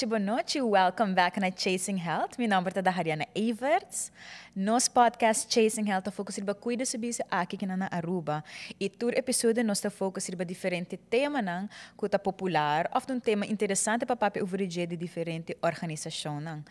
noite, boa noite. Welcome back na Chasing Health. Meu nome é Hariana Everts. Nosso podcast Chasing Health está focado em cuidar sobre aqui na Aruba. E todo episódio nós está focado em diferentes temas que está popular ou um tema interessante para papo ouvir de diferentes organizações.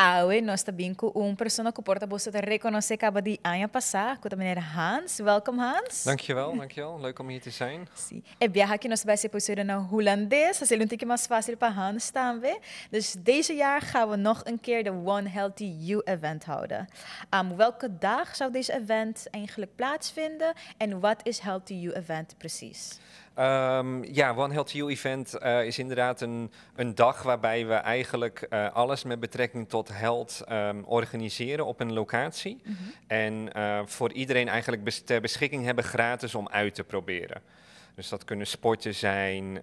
Awe, nosta binku, un persona que porta bosse te reconoce acaba de Anja passar, com meneer Hans. Welkom Hans. Dankjewel, dankjewel. Leuk om hier te zijn. Sim. E viaja que nós vai se posicionar na holandês, dat is een tikje mais fácil para Hans staan we. Dus deze jaar gaan we nog een keer de One Healthy You event houden. Um, welke dag zou deze event eigenlijk plaatsvinden en wat is Healthy You event precies? Ehm, ja, One Health You Event eh, is inderdaad een, een dag waarbij we eigenlijk eh, alles met betrekking tot health ehm, organiseren op een locatie. Mhm. En eh, voor iedereen eigenlijk ter beschikking hebben gratis om uit te proberen. Dus dat kunnen sporten zijn,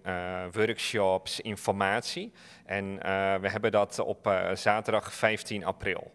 workshops, informatie. En we hebben dat op zaterdag 15 april.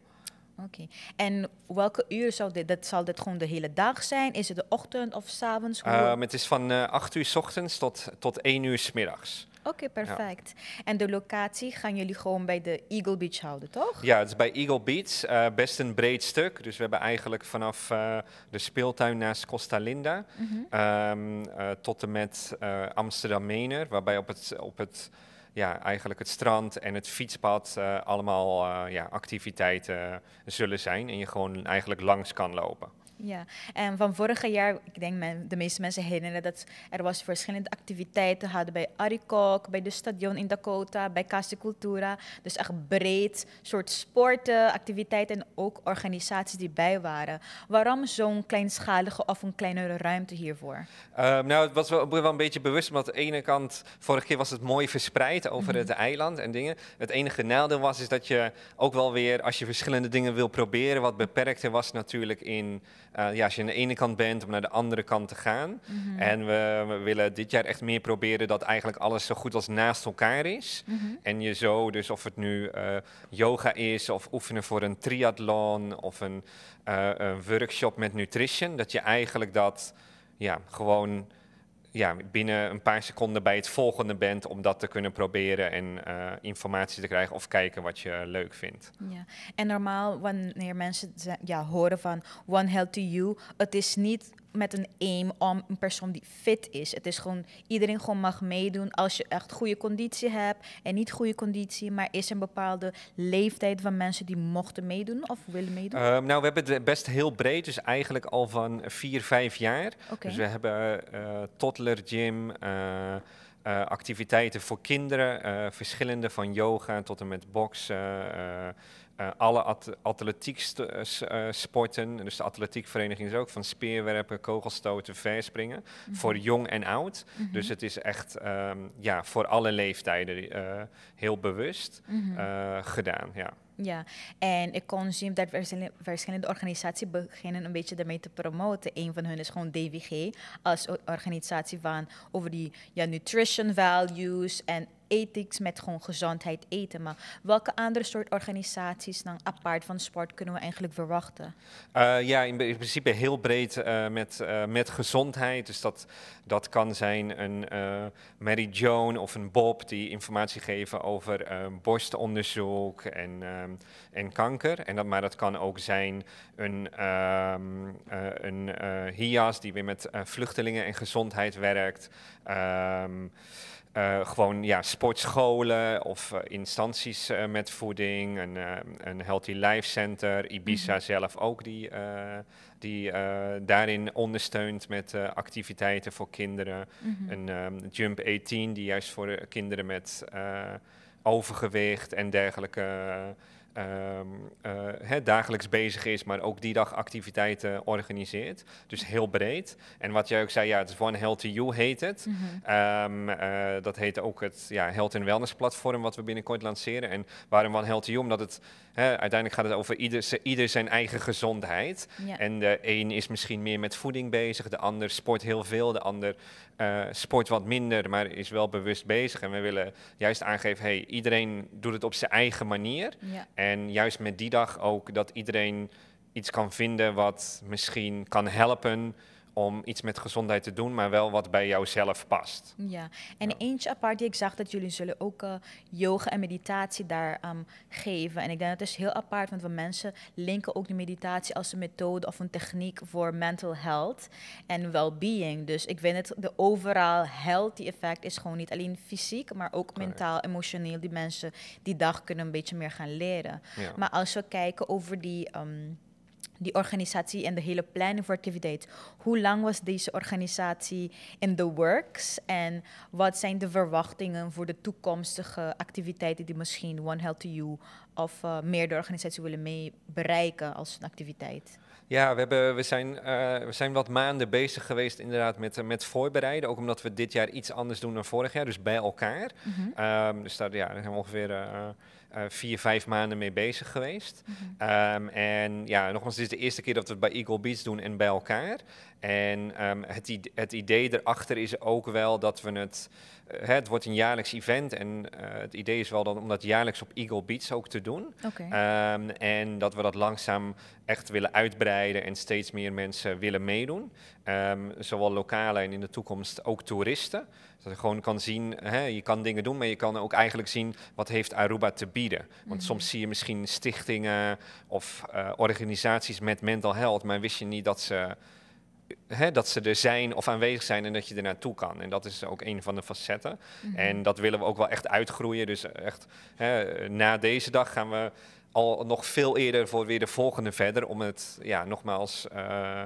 Oké. En welke uur zou dit, dat, zal dit gewoon de hele dag zijn? Is het de ochtend of s ehm, het is van uh, eh, 8 uur s ochtends tot, tot 1 uur s middags. Oké, perfect. En de locatie gaan jullie gewoon bij de Eagle Beach houden, toch? Ja, het is bij Eagle Beach. Eh, best een breed stuk. Dus we hebben eigenlijk vanaf eh, de speeltuin naast Costa Linda mhm. ehm, tot en met Amsterdam Mener, waarbij op het, op het ja, eigenlijk het strand en het fietspad eh, allemaal eh, ja, activiteiten zullen zijn en je gewoon eigenlijk langs kan lopen. Ja, en van vorig jaar, ik denk de meeste mensen herinneren dat er was verschillende activiteiten hadden bij Arikok, bij de stadion in Dakota, bij Casa Cultura. Dus echt breed soort sporten, activiteiten en ook organisaties die bij waren. Waarom zo'n kleinschalige of een kleinere ruimte hiervoor? Ehm, nou, het was wel, wel, een beetje bewust, omdat aan de ene kant, vorige keer was het mooi verspreid over mhm. het eiland en dingen. Het enige nadeel was is dat je ook wel weer, als je verschillende dingen wil proberen, wat beperkter was natuurlijk in eh, ja, als je aan de ene kant bent, om naar de andere kant te gaan. Mhm. En we, willen dit jaar echt meer proberen dat eigenlijk alles zo goed als naast elkaar is. Mhm. En je zo, dus of het nu eh, yoga is, of oefenen voor een triathlon, of eh, een, workshop met nutrition, dat je eigenlijk dat ja, gewoon ja, binnen een paar seconden bij het volgende bent om dat te kunnen proberen en eh, informatie te krijgen of kijken wat je leuk vindt. Ja. En normaal wanneer mensen ja, horen van One Health to You, het is niet met een aim om een persoon die fit is. Het is gewoon, iedereen gewoon mag meedoen als je echt goede conditie hebt en niet goede conditie. Maar is er een bepaalde leeftijd van mensen die mochten meedoen of willen meedoen? Ehm, nou, we hebben het best heel breed, dus eigenlijk al van 4, 5 jaar. Dus we hebben uh, toddler gym. Eh, eh, activiteiten voor kinderen, verschillende van yoga tot en met boksen, eh, alle atletiek eh, eh, sporten, dus de atletiekvereniging is ook van speerwerpen, kogelstoten, verspringen, mhm. voor jong en oud. Mhm. Dus het is echt ehm, ja, voor alle leeftijden heel bewust mhm. gedaan. Ja. Ja, en ik kon zien dat verschillende organisaties beginnen een beetje daarmee te promoten. Een van hun is gewoon DWG als organisatie van over die ja, nutrition values en ethics met gewoon gezondheid eten. Maar welke andere soort organisaties dan apart van sport kunnen we eigenlijk verwachten? Eh, ja, in, principe heel breed eh, met, eh, met gezondheid. Dus dat, dat kan zijn een Mary Joan of een Bob die informatie geven over borstonderzoek en, en kanker. En dat, maar dat kan ook zijn een, um, een HIAS die weer met vluchtelingen en gezondheid werkt. Ehm, eh, gewoon ja, sportscholen of eh, instanties eh, met voeding, een, een Healthy Life Center, Ibiza mhm. zelf ook, die, die daarin ondersteunt met activiteiten voor kinderen. Mhm. Een ehm, Jump 18, die juist voor kinderen met overgewicht en dergelijke Ehm, eh, dagelijks bezig is, maar ook die dag activiteiten organiseert. Dus heel breed. En wat jij ook zei, ja, het is One Healthy You heet het. Mhm. Ehm, eh, dat heet ook het ja, Health and Wellness platform wat we binnenkort lanceren. En waarom One Healthy You? Omdat het uiteindelijk gaat het over ieder, ieder zijn eigen gezondheid. En de een is misschien meer met voeding bezig, de ander sport heel veel, de ander eh, sport wat minder, maar is wel bewust bezig. En we willen juist aangeven, hey, iedereen doet het op zijn eigen manier. En juist met die dag ook dat iedereen iets kan vinden wat misschien kan helpen om iets met gezondheid te doen, maar wel wat bij jouzelf past. Ja, en eentje apart die ik zag dat jullie zullen ook uh, yoga en meditatie daar aan ehm, geven. En ik denk dat is heel apart, want we mensen linken ook de meditatie als een methode of een techniek voor mental health en well-being. Dus ik vind het, de overal healthy effect is gewoon niet alleen fysiek, maar ook mentaal, emotioneel. Die mensen die dag kunnen een beetje meer gaan leren. Maar als we kijken over die... Ehm, die organisatie en de hele planning voor activiteit. Hoe lang was deze organisatie in the works en wat zijn de verwachtingen voor de toekomstige activiteiten die misschien One Health to You of uh, meer de organisatie willen mee bereiken als een activiteit? Ja, we, hebben, we, zijn, eh, we zijn wat maanden bezig geweest inderdaad met, eh, met voorbereiden. Ook omdat we dit jaar iets anders doen dan vorig jaar, dus bij elkaar. Mhm. Ehm, dus daar, ja, daar zijn we ongeveer eh, vier, vijf maanden mee bezig geweest. Mhm. Ehm, en ja, nogmaals, dit is de eerste keer dat we het bij Eagle Beats doen en bij elkaar. En ehm, het, idee, het idee erachter is ook wel dat we het, eh, het wordt een jaarlijks event en eh, het idee is wel dan om dat jaarlijks op Eagle Beach ook te doen. Ehm, en dat we dat langzaam echt willen uitbreiden en steeds meer mensen willen meedoen. Ehm, zowel lokale en in de toekomst ook toeristen. Dat je gewoon kan zien, hè, je kan dingen doen, maar je kan ook eigenlijk zien wat heeft Aruba te bieden. Want mhm. soms zie je misschien stichtingen of eh, organisaties met mental health, maar wist je niet dat ze hè, dat ze er zijn of aanwezig zijn en dat je er naartoe kan. En dat is ook een van de facetten. Mhm. En dat willen we ook wel echt uitgroeien. Dus echt hè, na deze dag gaan we al nog veel eerder voor weer de volgende verder. Om het ja, nogmaals. Eh,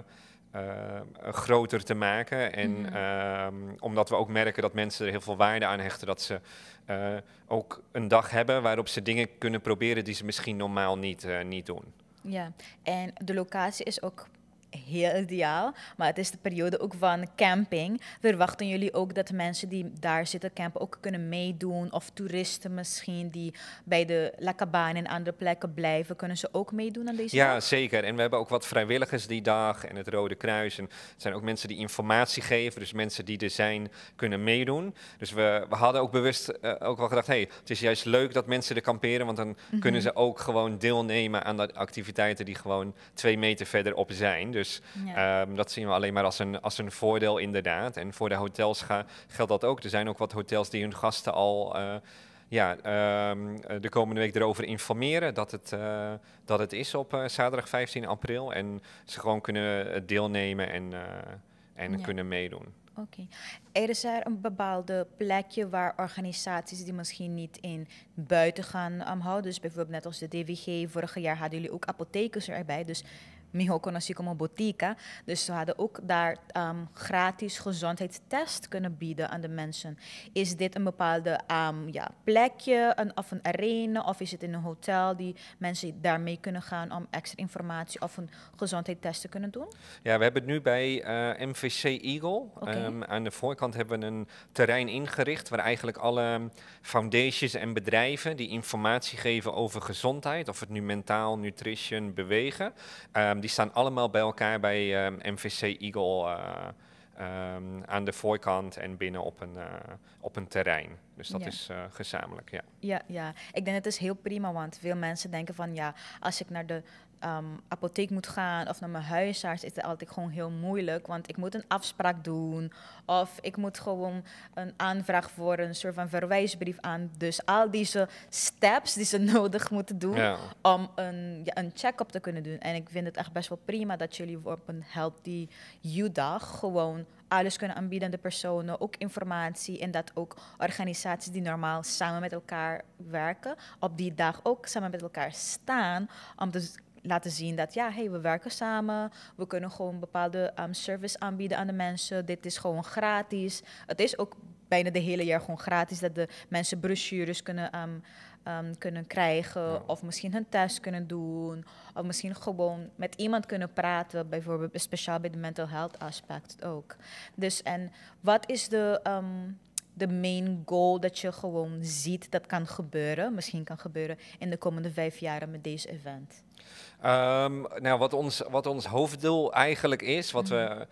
eh, groter te maken. En mhm. ehm, omdat we ook merken dat mensen er heel veel waarde aan hechten, dat ze eh, ook een dag hebben waarop ze dingen kunnen proberen die ze misschien normaal niet, niet doen. Ja, en de locatie is ook heel ideaal. Maar het is de periode ook van camping. Verwachten jullie ook dat mensen die daar zitten campen ook kunnen meedoen? Of toeristen misschien die bij de La en andere plekken blijven, kunnen ze ook meedoen aan deze? Ja, dag? zeker. En we hebben ook wat vrijwilligers die dag en het Rode Kruis. En het zijn ook mensen die informatie geven. Dus mensen die er zijn kunnen meedoen. Dus we, we hadden ook bewust eh, ook wel gedacht, hey, het is juist leuk dat mensen er kamperen, want dan kunnen mhm. ze ook gewoon deelnemen aan de activiteiten die gewoon twee meter verderop zijn. Dus dus ehm, dat zien we alleen maar als een, als een voordeel inderdaad. En voor de hotels geldt dat ook. Er zijn ook wat hotels die hun gasten al... Eh, ja, ehm, eh, de komende week erover informeren dat het, eh, dat het is op zaterdag 15 april. En ze gewoon kunnen deelnemen en, en kunnen meedoen. Oké. Er is er een bepaalde plekje waar organisaties die misschien niet in buiten gaan um, houden. Dus bijvoorbeeld net als de DWG, vorig jaar hadden jullie ook apothekers erbij. Dus mijo conocí como botica. Dus ze hadden ook daar ehm, gratis gezondheidstest kunnen bieden aan de mensen. Is dit een bepaalde ehm, ja, plekje een, of een arena of is het in een hotel die mensen daarmee kunnen gaan om extra informatie of een gezondheidstest te kunnen doen? Ja, we hebben het nu bij eh, MVC Eagle. Okay. Ehm, aan de voorkant hebben we een terrein ingericht waar eigenlijk alle foundations en bedrijven die informatie geven over gezondheid, of het nu mentaal, nutrition, bewegen. Um, die staan allemaal bij elkaar bij MVC ehm, Eagle eh, ehm, aan de voorkant en binnen op een, eh, op een terrein. Dus dat is eh, gezamenlijk, ja. ja. Ja, ik denk het is heel prima, want veel mensen denken van ja, als ik naar de Ehm, apotheek moet gaan of naar mijn huisarts, is het altijd gewoon heel moeilijk. Want ik moet een afspraak doen of ik moet gewoon een aanvraag voor een soort van verwijsbrief aan. Dus al deze steps die ze nodig moeten doen om een, een check-up te kunnen doen. En ik vind het echt best wel prima dat jullie op een die You-dag gewoon alles kunnen aanbieden aan de personen, ook informatie. En dat ook organisaties die normaal samen met elkaar werken, op die dag ook samen met elkaar staan om dus laten zien dat ja, hey, we werken samen. We kunnen gewoon bepaalde ehm, service aanbieden aan de mensen. Dit is gewoon gratis. Het is ook bijna de hele jaar gewoon gratis dat de mensen brochures kunnen, um, kunnen krijgen. Of misschien hun test kunnen doen. Of misschien gewoon met iemand kunnen praten. Bijvoorbeeld speciaal bij de mental health aspect ook. Dus en wat is de de main goal dat je gewoon ziet dat kan gebeuren, misschien kan gebeuren in de komende vijf jaren met deze event? Ehm, nou, wat ons, wat ons hoofddoel eigenlijk is, wat we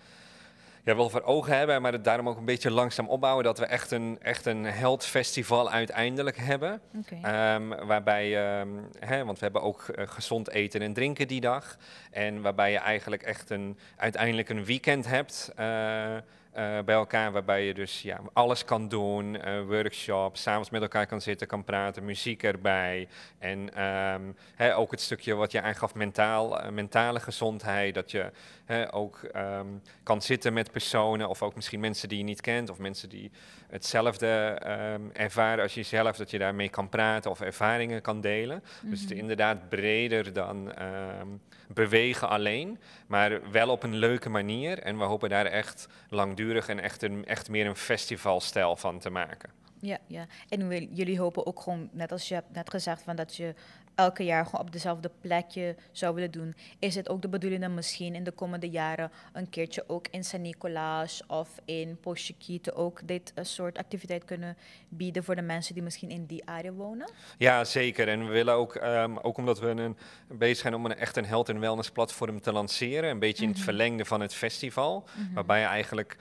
mhm. wel voor ogen hebben, maar het daarom ook een beetje langzaam opbouwen. Dat we echt een, echt een festival uiteindelijk hebben. Ehm, waarbij, ehm, hè, want we hebben ook eh, gezond eten en drinken die dag. En waarbij je eigenlijk echt een, uiteindelijk een weekend hebt. Eh, eh, bij elkaar, waarbij je dus ja, alles kan doen, uh, workshops, s'avonds met elkaar kan zitten, kan praten, muziek erbij. En ehm, ook het stukje wat je aangaf, mentaal, eh, mentale gezondheid, dat je ook ehm, kan zitten met personen of ook misschien mensen die je niet kent of mensen die hetzelfde ehm, ervaren als jezelf, dat je daarmee kan praten of ervaringen kan delen. Dus het is mhm. inderdaad breder dan ehm, bewegen alleen, maar wel op een leuke manier. En we hopen daar echt langdurig en echt, een, echt meer een festivalstijl van te maken. Ja, ja. En jullie hopen ook gewoon, net als je hebt net gezegd, van dat je elke jaar gewoon op dezelfde plekje zou willen doen, is het ook de bedoeling dan misschien in de komende jaren een keertje ook in San Nicolaas of in Pochiquito ook dit eh, soort activiteit kunnen bieden voor de mensen die misschien in die area wonen? Ja, zeker. En we willen ook, ehm, ook omdat we een, bezig zijn om een, echt een health en wellness platform te lanceren, een beetje in het mhm. verlengde van het festival, mhm. waarbij je eigenlijk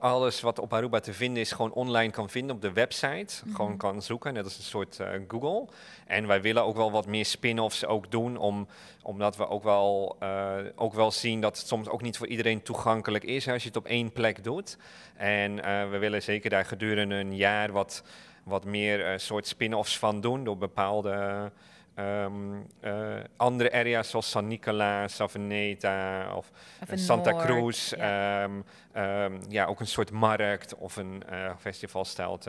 alles wat op Aruba te vinden is, gewoon online kan vinden op de website. Mhm. Gewoon kan zoeken, net als een soort eh, Google. En wij willen ook wel wat meer spin-offs ook doen, om, omdat we ook wel, eh, ook wel zien dat het soms ook niet voor iedereen toegankelijk is als je het op één plek doet. En eh, we willen zeker daar gedurende een jaar wat, wat meer soort spin-offs van doen door bepaalde Ehm, eh, andere area's zoals San Nicolas, Savaneta of, eh, Santa Cruz. Ja. Ehm, ehm, ja. ook een soort markt of een uh, eh, stelt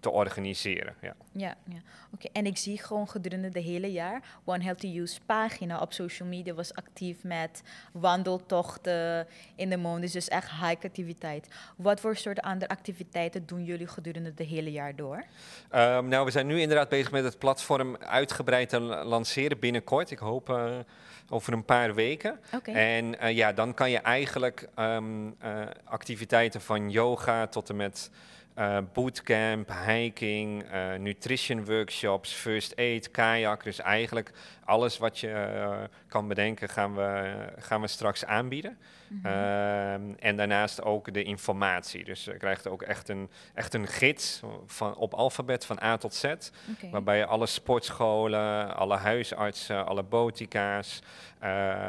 te organiseren. Ja, ja, ja. oké. En ik zie gewoon gedurende het hele jaar, One Healthy Use pagina op social media was actief met wandeltochten in de mond, dus, dus echt hike activiteit. Wat voor soort andere activiteiten doen jullie gedurende het hele jaar door? Ehm, nou, we zijn nu inderdaad bezig met het platform uitgebreid te lanceren binnenkort. Ik hoop eh, over een paar weken. Okay. En eh, ja, dan kan je eigenlijk ehm, eh, activiteiten van yoga tot en met... Eh, bootcamp, hiking, eh, nutrition workshops, first aid, kajak. Dus eigenlijk alles wat je eh, kan bedenken gaan we, gaan we straks aanbieden. Mhm. Ehm, en daarnaast ook de informatie. Dus je krijgt ook echt een, echt een gids van, op alfabet van A tot Z. waarbij je alle sportscholen, alle huisartsen, alle botica's,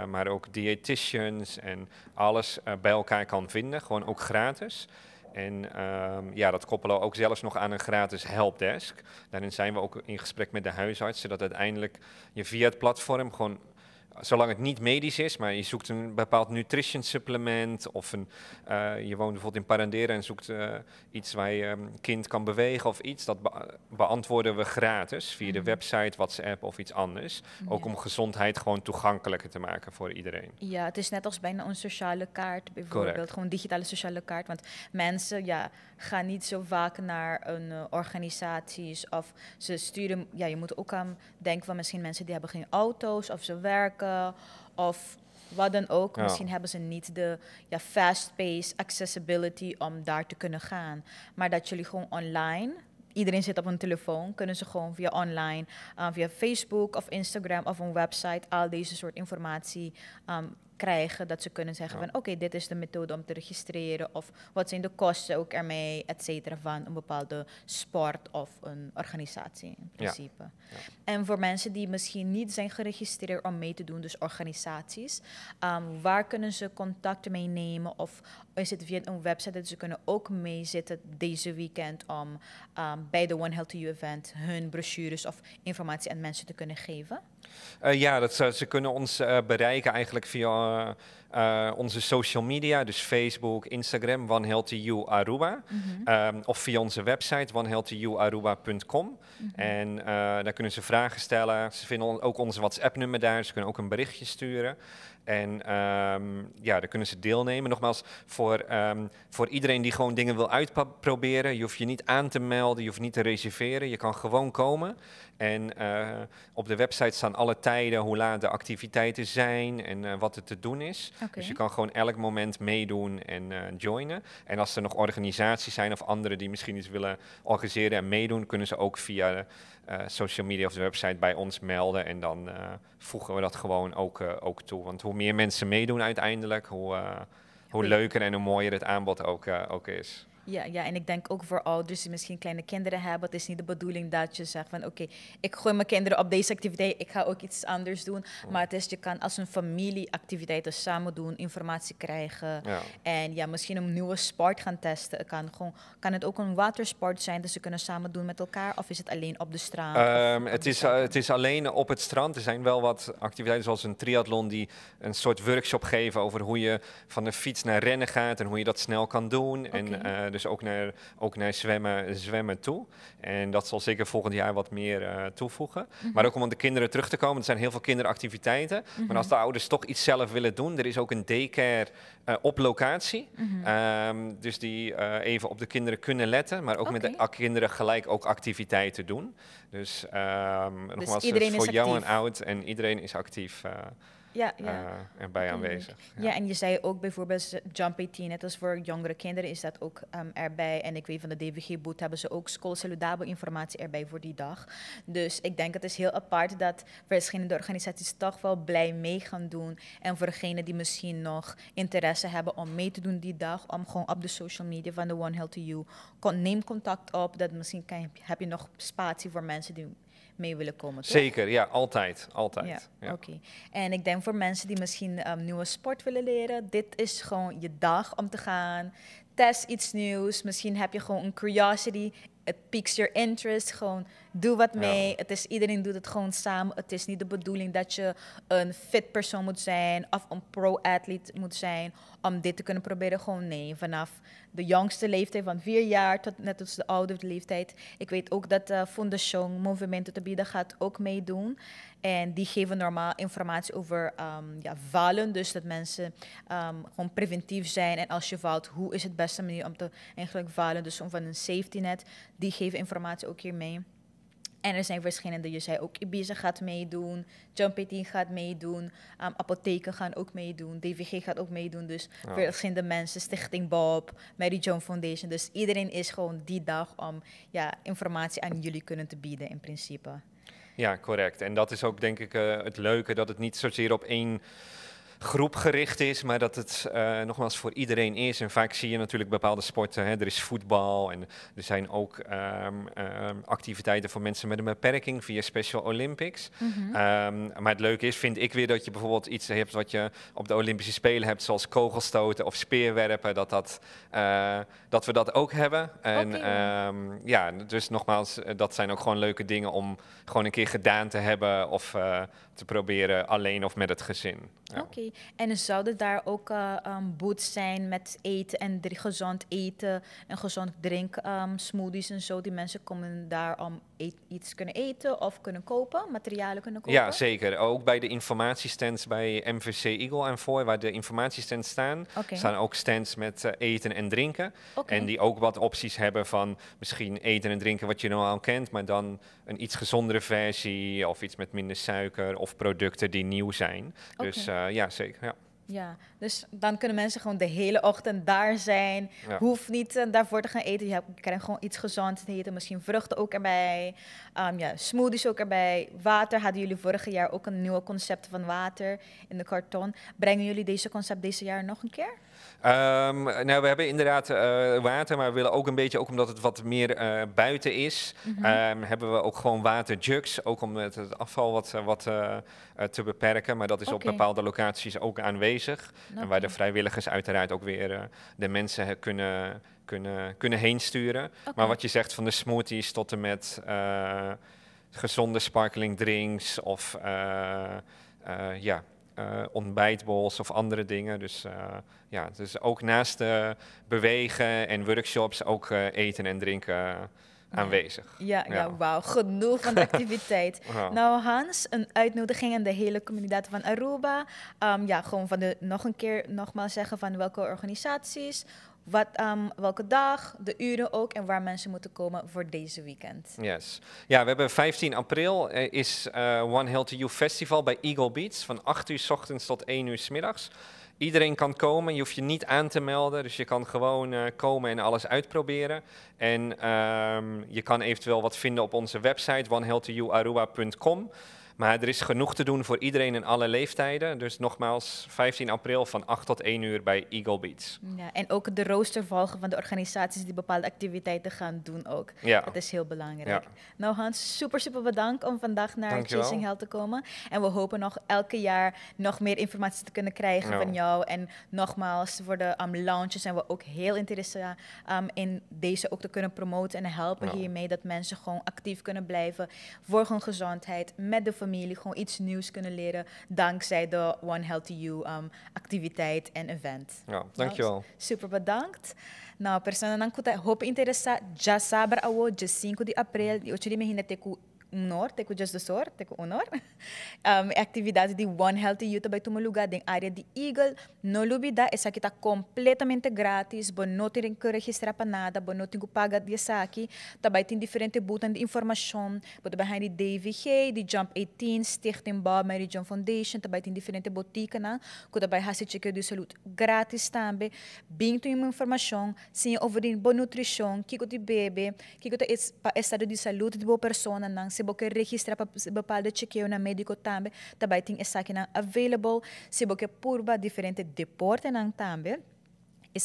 maar ook dietitians en alles bij elkaar kan vinden. Gewoon ook gratis. En ehm, ja, dat koppelen we ook zelfs nog aan een gratis helpdesk. Daarin zijn we ook in gesprek met de huisarts, zodat uiteindelijk je via het platform gewoon zolang het niet medisch is, maar je zoekt een bepaald nutrition supplement of een, eh, je woont bijvoorbeeld in Parandera en zoekt eh, iets waar je ehm, kind kan bewegen of iets, dat beantwoorden we gratis via de mhm. website, WhatsApp of iets anders. Ook om gezondheid gewoon toegankelijker te maken voor iedereen. Ja, het is net als bijna een sociale kaart bijvoorbeeld, Correct. gewoon digitale sociale kaart, want mensen ja, gaan niet zo vaak naar een eh, organisaties of ze sturen, ja, je moet ook aan denken van misschien mensen die hebben geen auto's of ze werken of wat dan ook. Misschien hebben ze niet de ja, fast paced accessibility om daar te kunnen gaan. Maar dat jullie gewoon online, iedereen zit op een telefoon, kunnen ze gewoon via online, eh, via Facebook of Instagram of een website al deze soort informatie ehm, krijgen, dat ze kunnen zeggen van oké, dit is de methode om te registreren of wat zijn de kosten ook ermee, et cetera, van een bepaalde sport of een organisatie in principe. En voor mensen die misschien niet zijn geregistreerd om mee te doen, dus organisaties, ehm, waar kunnen ze contact mee nemen of is het via een website dat ze kunnen ook meezitten deze weekend om ehm, bij de One to You event hun brochures of informatie aan mensen te kunnen geven? Eh, ja, dat, ze, kunnen ons eh, bereiken eigenlijk via eh, onze social media, dus Facebook, Instagram, One Healthy You Aruba. Mm of via onze website onehealthyyouaruba.com. Mhm. En daar kunnen ze vragen stellen. Ze vinden ook onze WhatsApp-nummer daar, ze kunnen ook een berichtje sturen. En ehm, ja, daar kunnen ze deelnemen. Nogmaals, voor, ehm, voor iedereen die gewoon dingen wil uitproberen, je hoeft je niet aan te melden, je hoeft niet te reserveren, je kan gewoon komen. En eh, op de website staan alle tijden, hoe laat de activiteiten zijn en eh, wat er te doen is. Dus je kan gewoon elk moment meedoen en eh, joinen. En als er nog organisaties zijn of anderen die misschien iets willen organiseren en meedoen, kunnen ze ook via eh, social media of de website bij ons melden. En dan eh, voegen we dat gewoon ook, eh, ook toe. Want hoe meer mensen meedoen uiteindelijk, hoe, hoe leuker en hoe mooier het aanbod ook, ook is. Ja, ja, en ik denk ook voor ouders die misschien kleine kinderen hebben, het is niet de bedoeling dat je zegt van oké, ik gooi mijn kinderen op deze activiteit, ik ga ook iets anders doen. Maar het is, je kan als een familie activiteiten samen doen, informatie krijgen en ja, misschien een nieuwe sport gaan testen. kan, gewoon, kan het ook een watersport zijn, dat ze kunnen samen doen met elkaar of is het alleen op de strand? Ehm, het, is, eh, het is alleen op het strand. Er zijn wel wat activiteiten zoals een triathlon die een soort workshop geven over hoe je van de fiets naar rennen gaat en hoe je dat snel kan doen. En, eh, dus ook naar, ook naar zwemmen, zwemmen toe. En dat zal zeker volgend jaar wat meer eh, toevoegen. Mhm. Maar ook om aan de kinderen terug te komen. Er zijn heel veel kinderactiviteiten. Mhm. Maar als de ouders toch iets zelf willen doen, er is ook een daycare eh, op locatie. Mhm. Ehm, dus die even op de kinderen kunnen letten, maar ook met de kinderen gelijk ook activiteiten doen. Dus, um, dus nogmaals, voor jou en oud en iedereen is actief ja, ja. Uh, erbij aanwezig. Ja. en je zei ook bijvoorbeeld Jump 18, net als voor jongere kinderen is dat ook ehm, erbij. En ik weet van de DVG-boot hebben ze ook schoolsoludabel informatie erbij voor die dag. Dus ik denk het is heel apart dat verschillende organisaties toch wel blij mee gaan doen. En voor degenen die misschien nog interesse hebben om mee te doen die dag, om gewoon op de social media van de One Health to You, neem contact op. Dat misschien kan, heb je nog spatie voor mensen die mee willen komen. Zeker, ja, altijd. altijd. Ja, Oké. En ik denk voor mensen die misschien um, nieuwe sport willen leren, dit is gewoon je dag om te gaan. Test iets nieuws. Misschien heb je gewoon een curiosity. Het piques your interest. Gewoon doe wat mee. Het is, iedereen doet het gewoon samen. Het is niet de bedoeling dat je een fit persoon moet zijn of een pro-atleet moet zijn om dit te kunnen proberen, gewoon nee. Vanaf de jongste leeftijd van vier jaar tot net als de oudere leeftijd. Ik weet ook dat uh, eh, Fondation Movimento te bieden gaat ook meedoen. En die geven normaal informatie over um, ja, Dus dat mensen ehm, gewoon preventief zijn. En als je valt, hoe is het beste manier om te eigenlijk valen? Dus om van een safety net. Die geven informatie ook hier mee. En er zijn verschillende. Je zei ook Ibiza gaat meedoen, Jumpitin gaat meedoen, um, apotheken gaan ook meedoen, DVG gaat ook meedoen. Dus verschillende mensen, Stichting Bob, Mary John Foundation. Dus iedereen is gewoon die dag om ja, informatie aan jullie kunnen te bieden in principe. Ja, correct. En dat is ook denk ik eh, het leuke dat het niet zozeer op één groep gericht is, maar dat het eh, nogmaals voor iedereen is. En vaak zie je natuurlijk bepaalde sporten, hè, er is voetbal en er zijn ook ehm, ehm, activiteiten voor mensen met een beperking via Special Olympics. Mhm. Ehm, maar het leuke is, vind ik weer, dat je bijvoorbeeld iets hebt wat je op de Olympische Spelen hebt, zoals kogelstoten of speerwerpen, dat, dat, eh, dat we dat ook hebben. En ja, dus nogmaals, eh, dat zijn ook gewoon leuke dingen om gewoon een keer gedaan te hebben of te proberen alleen of met het gezin. Oké, en zouden daar ook uh, eh, ehm, booths zijn met eten en gezond eten en gezond drinken, ehm, smoothies en zo. Die mensen komen daar om iets kunnen eten of kunnen kopen, materialen kunnen kopen. Ja, zeker. Ook bij de informatiestands bij MVC Eagle en voor, waar de informatiestands staan, zijn staan ook stands met eh, eten en drinken. En die ook wat opties hebben van misschien eten en drinken wat je nou al kent, maar dan een iets gezondere versie of iets met minder suiker of producten die nieuw zijn. Dus eh, ja, ja. Ja, dus dan kunnen mensen gewoon de hele ochtend daar zijn. Hoeft niet eh, daarvoor te gaan eten. Je krijgt gewoon iets gezonds te eten. Misschien vruchten ook erbij. Ehm, ja, smoothies ook erbij. Water hadden jullie vorig jaar ook een nieuwe concept van water in de karton. Brengen jullie deze concept deze jaar nog een keer? Ehm, nou, we hebben inderdaad eh, water, maar we willen ook een beetje, ook omdat het wat meer eh, buiten is, mhm. ehm, hebben we ook gewoon waterjugs, ook om het, het afval wat, eh, wat te beperken. Maar dat is op bepaalde locaties ook aanwezig. En waar de vrijwilligers uiteraard ook weer de mensen kunnen, kunnen, kunnen heen sturen. Maar wat je zegt van de smoothies tot en met gezonde sparkling drinks of ja uh, eh, ontbijtbols of andere dingen. Dus eh, ja, dus ook naast eh, bewegen en workshops ook eten en drinken aanwezig. Ja, ja. wauw. Genoeg van de activiteit. Nou Hans, een uitnodiging aan de hele communiteit van Aruba. Ehm, ja, gewoon van de, nog een keer nogmaals zeggen van welke organisaties, wat, ehm, welke dag, de uren ook en waar mensen moeten komen voor deze weekend. Yes. Ja, we hebben 15 april eh, is uh, One Healthy You Festival bij Eagle Beats van 8 uur s ochtends tot 1 uur s middags. Iedereen kan komen, je hoeft je niet aan te melden, dus je kan gewoon eh, komen en alles uitproberen. En ehm, je kan eventueel wat vinden op onze website onehealthyyouarua.com. Maar er is genoeg te doen voor iedereen in alle leeftijden. Dus nogmaals, 15 april van 8 tot 1 uur bij Eagle Beats. Ja, en ook de rooster volgen van de organisaties die bepaalde activiteiten gaan doen ook. Ja. Dat is heel belangrijk. Nou Hans, super super bedankt om vandaag naar Chasing Hell te komen. En we hopen nog elke jaar nog meer informatie te kunnen krijgen van jou. En nogmaals, voor de um, launches zijn we ook heel interessant um, in deze ook te kunnen promoten en helpen hiermee dat mensen gewoon actief kunnen blijven voor hun gezondheid met de familie gewoon iets nieuws kunnen leren dankzij de One Healthy You um, activiteit en event. Ja, nou, dankjewel. super bedankt. Nou, persona nan kuta hoop interesse. ja sabra awo 5 de april, di ochili me norte, tem cuidados do sor, tem honor. Um, é atividade de One Healthy Youth vai tomar lugar na área de Eagle. Não lubida, essa aqui está completamente grátis, bom, não tem que registrar para nada, bom, não tem que pagar essa aqui. Também tem diferentes botões de informação, bom, ter tem de DVG, de Jump 18, Stichtenbau, Mary John Foundation, também tem diferentes boticas, né? Que também check chequeio de saúde grátis também. Bem, tem uma informação, sim, ouvir boa nutrição, o que você bebe, o que você estado de saúde de boa pessoa, não né? se Siboke boke registra pa bepaalde chequeo na medico tambe, tabai ting esaki available, Siboke purba diferente deporte nang tambe.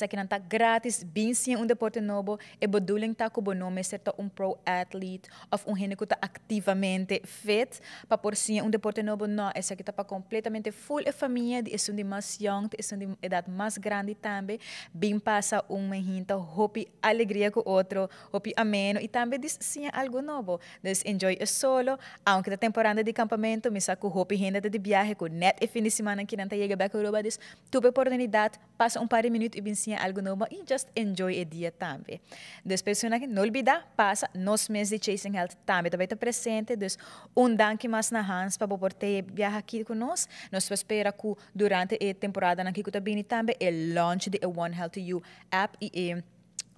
aqui não está grátis, bem sim um deporte novo e está com o nome ser um pro athlete um un que está activamente fit para por si um deporte novo no isa está para completamente full e família de isso de mais young de isso de idade mais grande também bem passa um mehinta hopi alegria com outro hopi ameno e também diz sim algo novo diz enjoy a solo aunque da temporada de campamento misa com hopi renda de viagem com net e fim de semana que não tá chega back Europa diz tu oportunidade passa um par de minutos e bem experiencia algo novo e just enjoy a dia também depois persona que no olvida, passa nos meses de Chasing Health também. también está presente. Entonces, un danke mais na Hans para poder viajar aqui conosco nós esperamos que durante a eh, temporada na Kiko Tabini también launch de One Health You app e eh,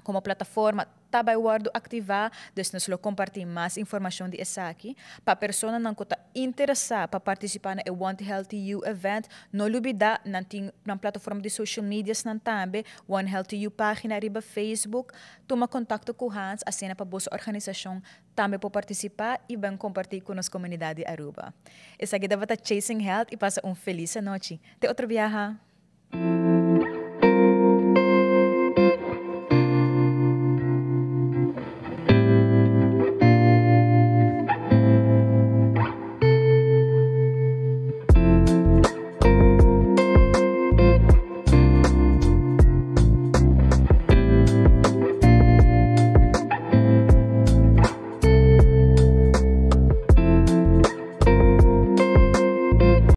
como plataforma tabaj wardu aktiva des neslo komparti mas informazzjoni di esaki pa persona nan kota interessa pa participa na e One Healthy You event no lubida nan ting nan plataforma di social media nan tambe One Healthy You pagina riba Facebook tuma contacto ku Hans asena pa bos organização tambe po participa e ben compartir com nos comunidade Aruba. Essa guida vai estar tá Chasing Health e passa um feliz noite. Até outro viaja.